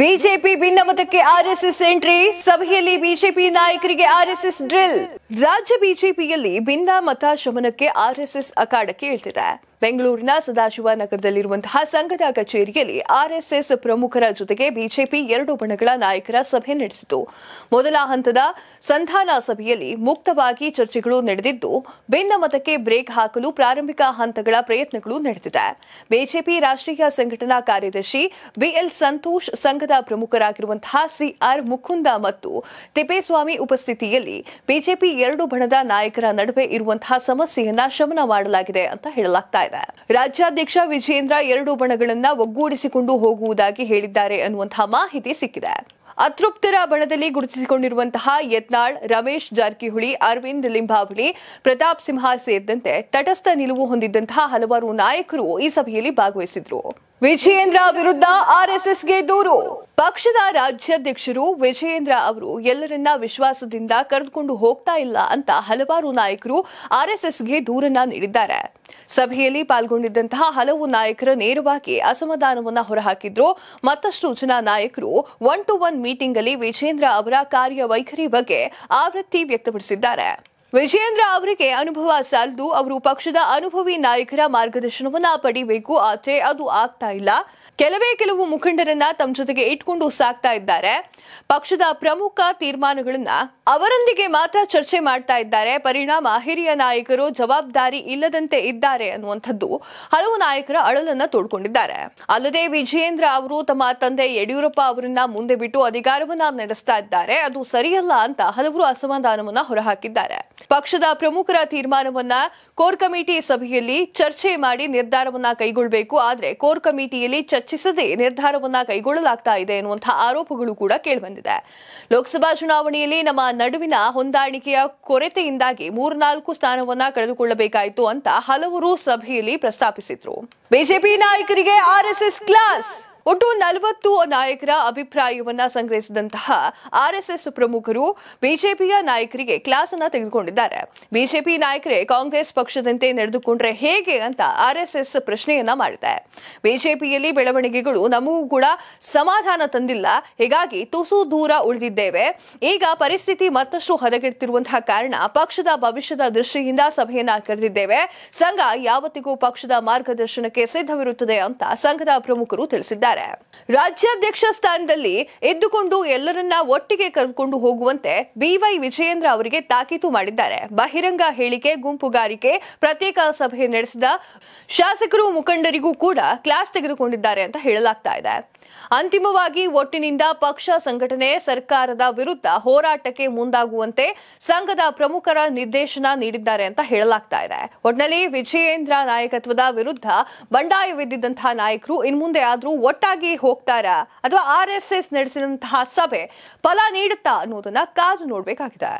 BJP ಭಿನ್ನಮತಕ್ಕೆ S entry ಸಭೆಯಲ್ಲಿ BJP ನಾಯಕರಿಗೆ ಎಸ್ ಡ್ರಿಲ್ ರಾಜ್ಯ ಬಿಜೆಪಿಯಲ್ಲಿ ಮತ ಶಮನಕ್ಕೆ ಎಸ್ ಅಖಾಡಕ್ಕೆ ಇಳಿದಿದೆ ಬೆಂಗಳೂರಿನ ಸದಾಶಿವ ನಗರದಲ್ಲಿರುವಂತಹ ಸಂಘದ ಕಚೇರಿಯಲ್ಲಿ ಆರ್ಎಸ್ಎಸ್ ಪ್ರಮುಖರ ಜೊತೆಗೆ ಬಿಜೆಪಿ ಎರಡು ಬಣಗಳ ನಾಯಕರ ಸಭೆ ನಡೆಸಿತು ಮೊದಲ ಹಂತದ ಸಂಧಾನ ಸಭೆಯಲ್ಲಿ ಮುಕ್ತವಾಗಿ ಚರ್ಚೆಗಳು ನಡೆದಿದ್ದು ಮತಕ್ಕೆ ಬ್ರೇಕ್ ಹಾಕಲು ಪ್ರಾರಂಭಿಕ ಹಂತಗಳ ಪ್ರಯತ್ನಗಳು ನಡೆದಿದೆ ಬಿಜೆಪಿ ರಾಷ್ಟ್ರೀಯ ಸಂಘಟನಾ ಕಾರ್ಯದರ್ಶಿ ಬಿಎಲ್ ಸಂತೋಷ್ ಸಂಘದ ಪ್ರಮುಖರಾಗಿರುವಂತಹ ಸಿಆರ್ ಮುಕುಂದ ಮತ್ತು ತಿಪ್ಪೇಸ್ವಾಮಿ ಉಪಸ್ಥಿತಿಯಲ್ಲಿ ಬಿಜೆಪಿ ಎರಡು ಬಣದ ನಾಯಕರ ನಡುವೆ ಇರುವಂತಹ ಸಮಸ್ಯೆಯನ್ನ ಶಮನ ಮಾಡಲಾಗಿದೆ ಅಂತ ಹೇಳಲಾಗ್ತಾ ಇದೆ ಹೇಳಿದ್ದಾರೆ ರಾಜ್ಯಾಧ್ಯಕ್ಷ ವಿಜೇಂದ್ರ ಎರಡು ಬಣಗಳನ್ನ ಒಗ್ಗೂಡಿಸಿಕೊಂಡು ಹೋಗುವುದಾಗಿ ಹೇಳಿದ್ದಾರೆ ಅನ್ನುವಂತಹ ಮಾಹಿತಿ ಸಿಕ್ಕಿದೆ ಅತೃಪ್ತರ ಬಣದಲ್ಲಿ ಗುರುತಿಸಿಕೊಂಡಿರುವಂತಹ ಯತ್ನಾಳ್ ರಮೇಶ್ ಜಾರಕಿಹೊಳಿ ಅರವಿಂದ್ ಲಿಂಬಾವಳಿ ಪ್ರತಾಪ್ ಸಿಂಹ ಸೇರಿದಂತೆ ತಟಸ್ಥ ನಿಲುವು ಹೊಂದಿದ್ದಂತಹ ಹಲವಾರು ನಾಯಕರು ಈ ಸಭೆಯಲ್ಲಿ ಭಾಗವಹಿಸಿದ್ರು ವಿಜಯೇಂದ್ರ ವಿರುದ್ಧ ಆರ್ಎಸ್ಎಸ್ಗೆ ದೂರು ಪಕ್ಷದ ರಾಜ್ಯಾಧ್ಯಕ್ಷರು ವಿಜಯೇಂದ್ರ ಅವರು ಎಲ್ಲರನ್ನ ವಿಶ್ವಾಸದಿಂದ ಕರೆದುಕೊಂಡು ಹೋಗ್ತಾ ಇಲ್ಲ ಅಂತ ಹಲವಾರು ನಾಯಕರು ಆರ್ಎಸ್ಎಸ್ಗೆ ದೂರನ್ನ ನೀಡಿದ್ದಾರೆ ಸಭೆಯಲ್ಲಿ ಪಾಲ್ಗೊಂಡಿದ್ದಂತಹ ಹಲವು ನಾಯಕರ ನೇರವಾಗಿ ಅಸಮಾಧಾನವನ್ನು ಹೊರಹಾಕಿದ್ರು ಮತ್ತಷ್ಟು ಜನ ನಾಯಕರು ಒನ್ ಟು ಒನ್ ಮೀಟಿಂಗ್ ಅಲ್ಲಿ ವಿಜೇಂದ್ರ ಅವರ ಕಾರ್ಯವೈಖರಿ ಬಗ್ಗೆ ಆವೃತ್ತಿ ವ್ಯಕ್ತಪಡಿಸಿದ್ದಾರೆ ವಿಜಯೇಂದ್ರ ಅವರಿಗೆ ಅನುಭವ ಸಾಲದು ಅವರು ಪಕ್ಷದ ಅನುಭವಿ ನಾಯಕರ ಮಾರ್ಗದರ್ಶನವನ್ನ ಪಡಿಬೇಕು ಆದರೆ ಅದು ಆಗ್ತಾ ಇಲ್ಲ ಕೆಲವೇ ಕೆಲವು ಮುಖಂಡರನ್ನ ತಮ್ಮ ಜೊತೆಗೆ ಇಟ್ಕೊಂಡು ಸಾಕ್ತಾ ಇದ್ದಾರೆ ಪಕ್ಷದ ಪ್ರಮುಖ ತೀರ್ಮಾನಗಳನ್ನ ಅವರೊಂದಿಗೆ ಮಾತ್ರ ಚರ್ಚೆ ಮಾಡ್ತಾ ಇದ್ದಾರೆ ಪರಿಣಾಮ ಹಿರಿಯ ನಾಯಕರು ಜವಾಬ್ದಾರಿ ಇಲ್ಲದಂತೆ ಇದ್ದಾರೆ ಅನ್ನುವಂಥದ್ದು ಹಲವು ನಾಯಕರ ಅಳಲನ್ನ ತೋಡ್ಕೊಂಡಿದ್ದಾರೆ ಅಲ್ಲದೆ ವಿಜಯೇಂದ್ರ ಅವರು ತಮ್ಮ ತಂದೆ ಯಡಿಯೂರಪ್ಪ ಅವರನ್ನ ಮುಂದೆ ಬಿಟ್ಟು ಅಧಿಕಾರವನ್ನ ನಡೆಸ್ತಾ ಇದ್ದಾರೆ ಅದು ಸರಿಯಲ್ಲ ಅಂತ ಹಲವರು ಅಸಮಾಧಾನವನ್ನ ಹೊರಹಾಕಿದ್ದಾರೆ ಪಕ್ಷದ ಪ್ರಮುಖರ ತೀರ್ಮಾನವನ್ನ ಕೋರ್ ಕಮಿಟಿ ಸಭೆಯಲ್ಲಿ ಚರ್ಚೆ ಮಾಡಿ ನಿರ್ಧಾರವನ್ನ ಕೈಗೊಳ್ಳಬೇಕು ಆದರೆ ಕೋರ್ ಕಮಿಟಿಯಲ್ಲಿ ಚರ್ಚಿಸದೆ ನಿರ್ಧಾರವನ್ನ ಕೈಗೊಳ್ಳಲಾಗ್ತಾ ಇದೆ ಎನ್ನುವಂತಹ ಆರೋಪಗಳು ಕೂಡ ಕೇಳಿಬಂದಿದೆ ಲೋಕಸಭಾ ಚುನಾವಣೆಯಲ್ಲಿ ನಮ್ಮ ನಡುವಿನ ಹೊಂದಾಣಿಕೆಯ ಕೊರತೆಯಿಂದಾಗಿ ಮೂರ್ನಾಲ್ಕು ಸ್ಥಾನವನ್ನ ಕಳೆದುಕೊಳ್ಳಬೇಕಾಯಿತು ಅಂತ ಹಲವರು ಸಭೆಯಲ್ಲಿ ಪ್ರಸ್ತಾಪಿಸಿದ್ರು ಬಿಜೆಪಿ ನಾಯಕರಿಗೆ ಆರ್ಎಸ್ಎಸ್ ಕ್ಲಾಸ್ ಒಟ್ಟು ನಲವತ್ತು ನಾಯಕರ ಅಭಿಪ್ರಾಯವನ್ನ ಸಂಗ್ರಹಿಸಿದಂತಹ ಆರ್ಎಸ್ಎಸ್ ಪ್ರಮುಖರು ಬಿಜೆಪಿಯ ನಾಯಕರಿಗೆ ಕ್ಲಾಸ್ ಅನ್ನ ತೆಗೆದುಕೊಂಡಿದ್ದಾರೆ ಬಿಜೆಪಿ ನಾಯಕರೇ ಕಾಂಗ್ರೆಸ್ ಪಕ್ಷದಂತೆ ನಡೆದುಕೊಂಡ್ರೆ ಹೇಗೆ ಅಂತ ಆರ್ಎಸ್ಎಸ್ ಪ್ರಶ್ನೆಯನ್ನ ಮಾಡಿದೆ ಬಿಜೆಪಿಯಲ್ಲಿ ಬೆಳವಣಿಗೆಗಳು ನಮಗೂ ಕೂಡ ಸಮಾಧಾನ ತಂದಿಲ್ಲ ಹೀಗಾಗಿ ತುಸು ದೂರ ಉಳಿದಿದ್ದೇವೆ ಈಗ ಪರಿಸ್ಥಿತಿ ಮತ್ತಷ್ಟು ಹದಗೆಡ್ತಿರುವಂತಹ ಕಾರಣ ಪಕ್ಷದ ಭವಿಷ್ಯದ ದೃಷ್ಟಿಯಿಂದ ಸಭೆಯನ್ನ ಕರೆದಿದ್ದೇವೆ ಸಂಘ ಯಾವತ್ತಿಗೂ ಪಕ್ಷದ ಮಾರ್ಗದರ್ಶನಕ್ಕೆ ಸಿದ್ಧವಿರುತ್ತದೆ ಅಂತ ಸಂಘದ ಪ್ರಮುಖರು ತಿಳಿಸಿದ್ದಾರೆ ಹೇಳಿದ್ದಾರೆ ರಾಜ್ಯಾಧ್ಯಕ್ಷ ಸ್ಥಾನದಲ್ಲಿ ಎದ್ದುಕೊಂಡು ಎಲ್ಲರನ್ನ ಒಟ್ಟಿಗೆ ಕರೆದುಕೊಂಡು ಹೋಗುವಂತೆ ಬಿವೈ ವಿಜಯೇಂದ್ರ ಅವರಿಗೆ ತಾಕೀತು ಮಾಡಿದ್ದಾರೆ ಬಹಿರಂಗ ಹೇಳಿಕೆ ಗುಂಪುಗಾರಿಕೆ ಪ್ರತ್ಯೇಕ ಸಭೆ ನಡೆಸಿದ ಶಾಸಕರು ಮುಖಂಡರಿಗೂ ಕೂಡ ಕ್ಲಾಸ್ ತೆಗೆದುಕೊಂಡಿದ್ದಾರೆ ಅಂತ ಹೇಳಲಾಗ್ತಾ ಇದೆ ಅಂತಿಮವಾಗಿ ಒಟ್ಟಿನಿಂದ ಪಕ್ಷ ಸಂಘಟನೆ ಸರ್ಕಾರದ ವಿರುದ್ಧ ಹೋರಾಟಕ್ಕೆ ಮುಂದಾಗುವಂತೆ ಸಂಘದ ಪ್ರಮುಖರ ನಿರ್ದೇಶನ ನೀಡಿದ್ದಾರೆ ಅಂತ ಹೇಳಲಾಗ್ತಾ ಇದೆ ಒಟ್ನಲ್ಲಿ ವಿಜಯೇಂದ್ರ ನಾಯಕತ್ವದ ವಿರುದ್ಧ ಬಂಡಾಯವಿದ್ದಂತಹ ನಾಯಕರು ಇನ್ಮುಂದೆ ಆದರೂ ಒಟ್ಟಾಗಿ ಹೋಗ್ತಾರ ಅಥವಾ ಆರ್ಎಸ್ಎಸ್ ನಡೆಸಿದಂತಹ ಸಭೆ ಫಲ ನೀಡುತ್ತಾ ಅನ್ನೋದನ್ನ ಕಾದು ನೋಡಬೇಕಾಗಿದೆ